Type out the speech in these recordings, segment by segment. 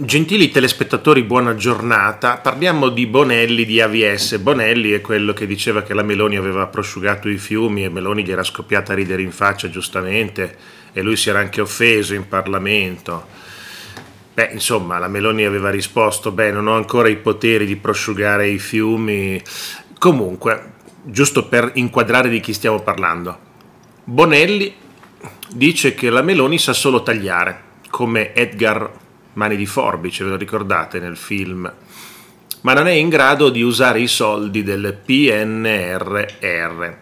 Gentili telespettatori, buona giornata. Parliamo di Bonelli di AVS. Bonelli è quello che diceva che la Meloni aveva prosciugato i fiumi e Meloni gli era scoppiata a ridere in faccia, giustamente, e lui si era anche offeso in Parlamento. Beh, insomma, la Meloni aveva risposto: Beh, non ho ancora i poteri di prosciugare i fiumi. Comunque, giusto per inquadrare di chi stiamo parlando, Bonelli dice che la Meloni sa solo tagliare, come Edgar mani di forbice, ve lo ricordate nel film, ma non è in grado di usare i soldi del PNRR.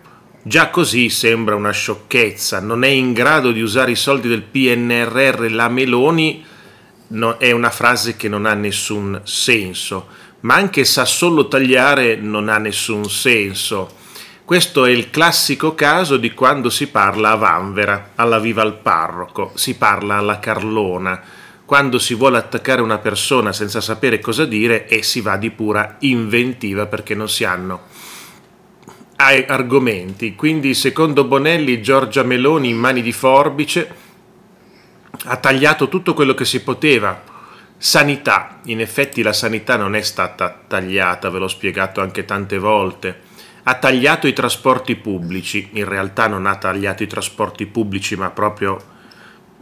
Già così sembra una sciocchezza, non è in grado di usare i soldi del PNRR la Meloni, no, è una frase che non ha nessun senso, ma anche sa solo tagliare non ha nessun senso. Questo è il classico caso di quando si parla a Vanvera, alla viva al parroco, si parla alla Carlona, quando si vuole attaccare una persona senza sapere cosa dire e si va di pura inventiva perché non si hanno argomenti. Quindi, secondo Bonelli, Giorgia Meloni in mani di forbice ha tagliato tutto quello che si poteva. Sanità, in effetti la sanità non è stata tagliata, ve l'ho spiegato anche tante volte. Ha tagliato i trasporti pubblici, in realtà non ha tagliato i trasporti pubblici, ma proprio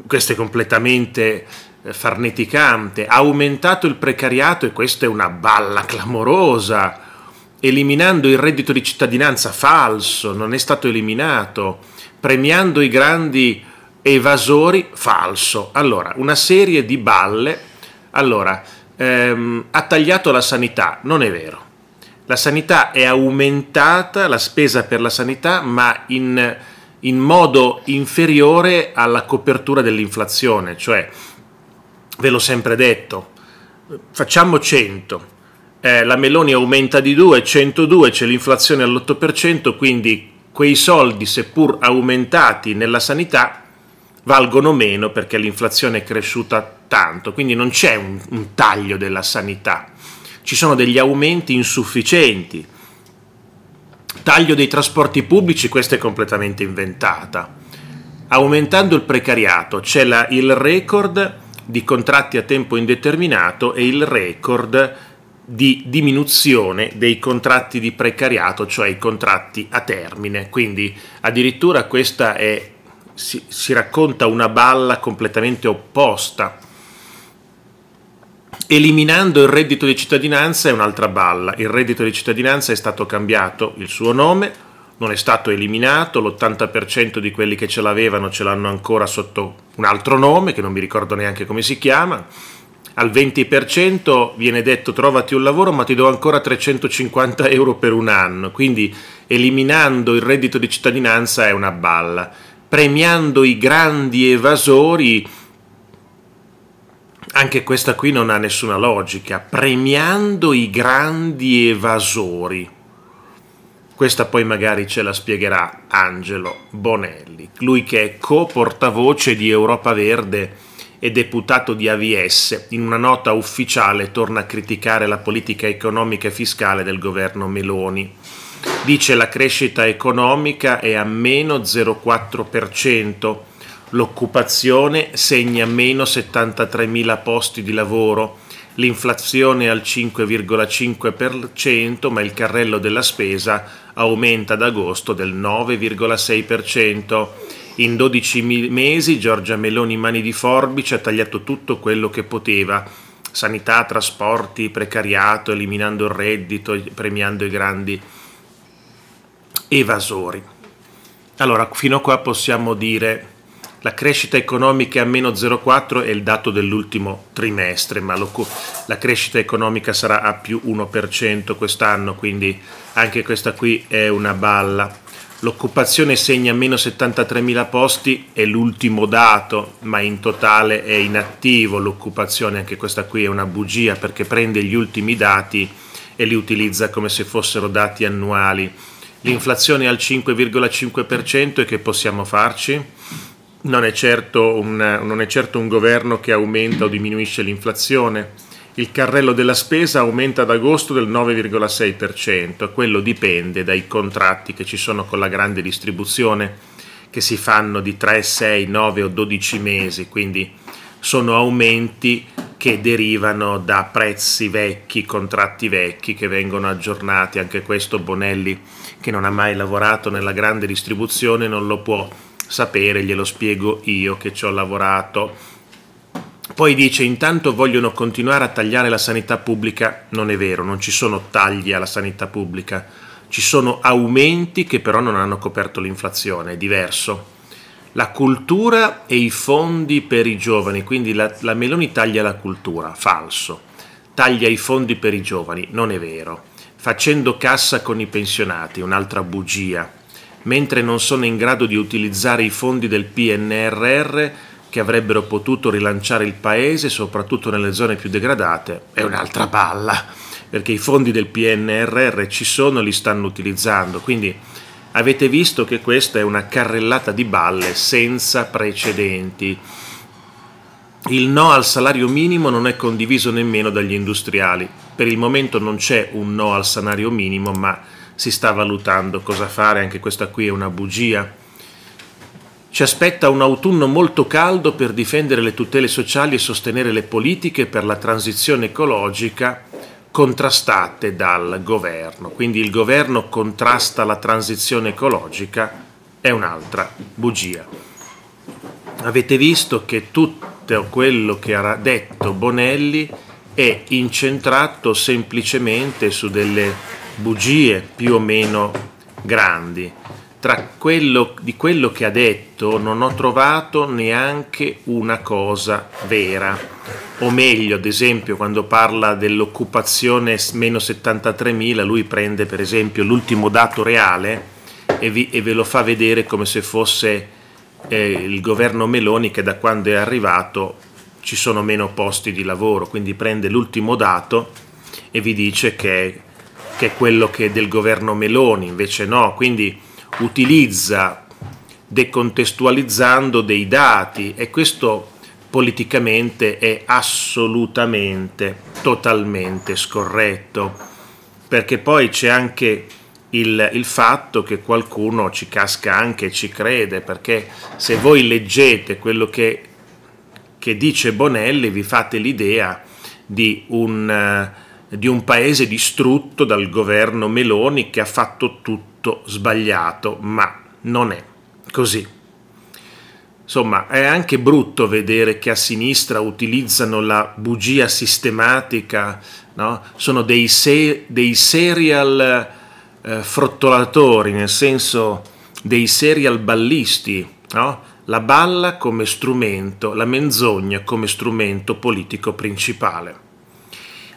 questo è completamente eh, farneticante, ha aumentato il precariato e questa è una balla clamorosa, eliminando il reddito di cittadinanza falso, non è stato eliminato, premiando i grandi evasori falso. Allora, una serie di balle. Allora, ehm, ha tagliato la sanità, non è vero. La sanità è aumentata, la spesa per la sanità, ma in, in modo inferiore alla copertura dell'inflazione, cioè ve l'ho sempre detto, facciamo 100, eh, la Meloni aumenta di 2, 102, c'è l'inflazione all'8%, quindi quei soldi, seppur aumentati nella sanità, valgono meno perché l'inflazione è cresciuta tanto, quindi non c'è un, un taglio della sanità, ci sono degli aumenti insufficienti. Taglio dei trasporti pubblici, questa è completamente inventata. Aumentando il precariato, c'è la, il record di contratti a tempo indeterminato e il record di diminuzione dei contratti di precariato, cioè i contratti a termine. Quindi addirittura questa è, si, si racconta una balla completamente opposta. Eliminando il reddito di cittadinanza è un'altra balla. Il reddito di cittadinanza è stato cambiato il suo nome non è stato eliminato, l'80% di quelli che ce l'avevano ce l'hanno ancora sotto un altro nome, che non mi ricordo neanche come si chiama, al 20% viene detto trovati un lavoro ma ti do ancora 350 euro per un anno, quindi eliminando il reddito di cittadinanza è una balla, premiando i grandi evasori anche questa qui non ha nessuna logica, premiando i grandi evasori. Questa poi magari ce la spiegherà Angelo Bonelli, lui che è co-portavoce di Europa Verde e deputato di AVS, in una nota ufficiale torna a criticare la politica economica e fiscale del governo Meloni. Dice la crescita economica è a meno 0,4%, l'occupazione segna meno 73.000 posti di lavoro, l'inflazione è al 5,5%, ma il carrello della spesa aumenta ad agosto del 9,6%. In 12 mesi Giorgia Meloni mani di forbice ha tagliato tutto quello che poteva, sanità, trasporti, precariato, eliminando il reddito, premiando i grandi evasori. Allora, fino a qua possiamo dire la crescita economica è a meno 0,4 è il dato dell'ultimo trimestre, ma lo, la crescita economica sarà a più 1% quest'anno, quindi anche questa qui è una balla. L'occupazione segna meno 73.000 posti, è l'ultimo dato, ma in totale è inattivo l'occupazione, anche questa qui è una bugia perché prende gli ultimi dati e li utilizza come se fossero dati annuali. L'inflazione è al 5,5% e che possiamo farci? non è, certo un, non è certo un governo che aumenta o diminuisce l'inflazione. Il carrello della spesa aumenta ad agosto del 9,6%, quello dipende dai contratti che ci sono con la grande distribuzione, che si fanno di 3, 6, 9 o 12 mesi, quindi sono aumenti che derivano da prezzi vecchi, contratti vecchi che vengono aggiornati. Anche questo Bonelli, che non ha mai lavorato nella grande distribuzione, non lo può sapere, glielo spiego io che ci ho lavorato. Poi dice intanto vogliono continuare a tagliare la sanità pubblica, non è vero, non ci sono tagli alla sanità pubblica, ci sono aumenti che però non hanno coperto l'inflazione, è diverso. La cultura e i fondi per i giovani, quindi la, la Meloni taglia la cultura, falso. Taglia i fondi per i giovani, non è vero. Facendo cassa con i pensionati, un'altra bugia mentre non sono in grado di utilizzare i fondi del PNRR che avrebbero potuto rilanciare il paese, soprattutto nelle zone più degradate, è un'altra palla, perché i fondi del PNRR ci sono, li stanno utilizzando, quindi avete visto che questa è una carrellata di balle senza precedenti. Il no al salario minimo non è condiviso nemmeno dagli industriali. Per il momento non c'è un no al salario minimo, ma si sta valutando cosa fare, anche questa qui è una bugia. Ci aspetta un autunno molto caldo per difendere le tutele sociali e sostenere le politiche per la transizione ecologica contrastate dal governo. Quindi il governo contrasta la transizione ecologica, è un'altra bugia. Avete visto che tutto quello che ha detto Bonelli è incentrato semplicemente su delle bugie più o meno grandi. Tra quello, di quello che ha detto non ho trovato neanche una cosa vera. O meglio, ad esempio, quando parla dell'occupazione meno 73.000, lui prende per esempio l'ultimo dato reale e, vi, e, ve lo fa vedere come se fosse eh, il governo Meloni che da quando è arrivato ci sono meno posti di lavoro. Quindi prende l'ultimo dato e vi dice che È, che è quello che è del governo Meloni, invece no, quindi utilizza decontestualizzando dei dati e questo politicamente è assolutamente, totalmente scorretto, perché poi c'è anche il, il, fatto che qualcuno ci casca anche, e ci crede, perché se voi leggete quello che, che dice Bonelli vi fate l'idea di un eh, di un paese distrutto dal governo Meloni che ha fatto tutto sbagliato, ma non è così. Insomma, è anche brutto vedere che a sinistra utilizzano la bugia sistematica, no? sono dei, se- dei serial eh, frottolatori, nel senso dei serial ballisti, no? la balla come strumento, la menzogna come strumento politico principale.